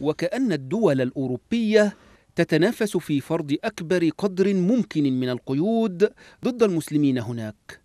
وكأن الدول الأوروبية تتنافس في فرض أكبر قدر ممكن من القيود ضد المسلمين هناك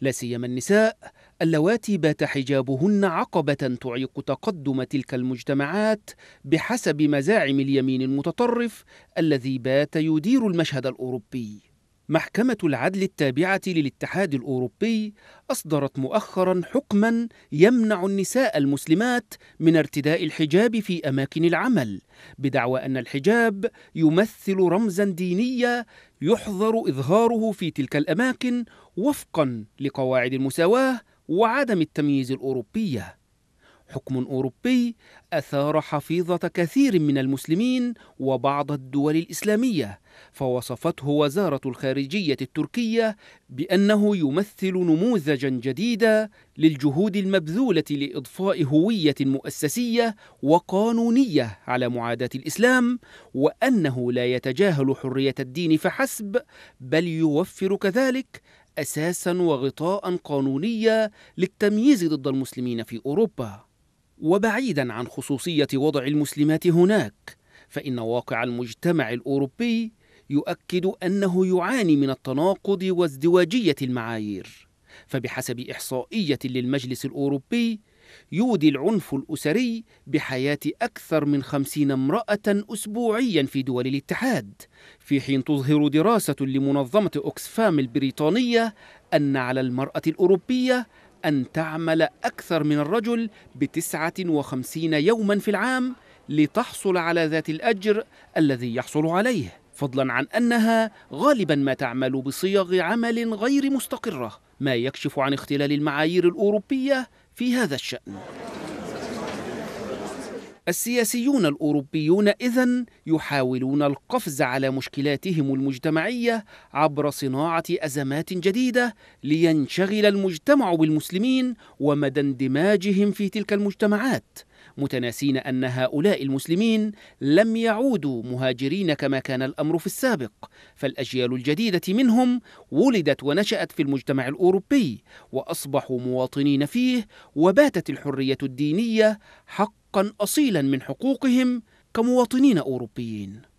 لا سيما النساء اللواتي بات حجابهن عقبة تعيق تقدم تلك المجتمعات بحسب مزاعم اليمين المتطرف الذي بات يدير المشهد الأوروبي محكمة العدل التابعة للاتحاد الأوروبي أصدرت مؤخرا حكما يمنع النساء المسلمات من ارتداء الحجاب في أماكن العمل بدعوى أن الحجاب يمثل رمزا دينيا يحظر إظهاره في تلك الأماكن وفقا لقواعد المساواة وعدم التمييز الأوروبية حكم أوروبي أثار حفيظة كثير من المسلمين وبعض الدول الإسلامية فوصفته وزارة الخارجية التركية بأنه يمثل نموذجا جديدا للجهود المبذولة لإضفاء هوية مؤسسية وقانونية على معاداة الإسلام وأنه لا يتجاهل حرية الدين فحسب بل يوفر كذلك اساسا وغطاء قانونيا للتمييز ضد المسلمين في اوروبا وبعيدا عن خصوصيه وضع المسلمات هناك فان واقع المجتمع الاوروبي يؤكد انه يعاني من التناقض وازدواجيه المعايير فبحسب احصائيه للمجلس الاوروبي يودي العنف الأسري بحياة أكثر من خمسين امرأة أسبوعيا في دول الاتحاد في حين تظهر دراسة لمنظمة أوكسفام البريطانية أن على المرأة الأوروبية أن تعمل أكثر من الرجل بتسعة وخمسين يوما في العام لتحصل على ذات الأجر الذي يحصل عليه فضلا عن أنها غالبا ما تعمل بصيغ عمل غير مستقرة ما يكشف عن اختلال المعايير الأوروبية في هذا الشأن السياسيون الأوروبيون إذا يحاولون القفز على مشكلاتهم المجتمعية عبر صناعة أزمات جديدة لينشغل المجتمع بالمسلمين ومدى اندماجهم في تلك المجتمعات متناسين أن هؤلاء المسلمين لم يعودوا مهاجرين كما كان الأمر في السابق فالأجيال الجديدة منهم ولدت ونشأت في المجتمع الأوروبي وأصبحوا مواطنين فيه وباتت الحرية الدينية حق حقا أصيلا من حقوقهم كمواطنين أوروبيين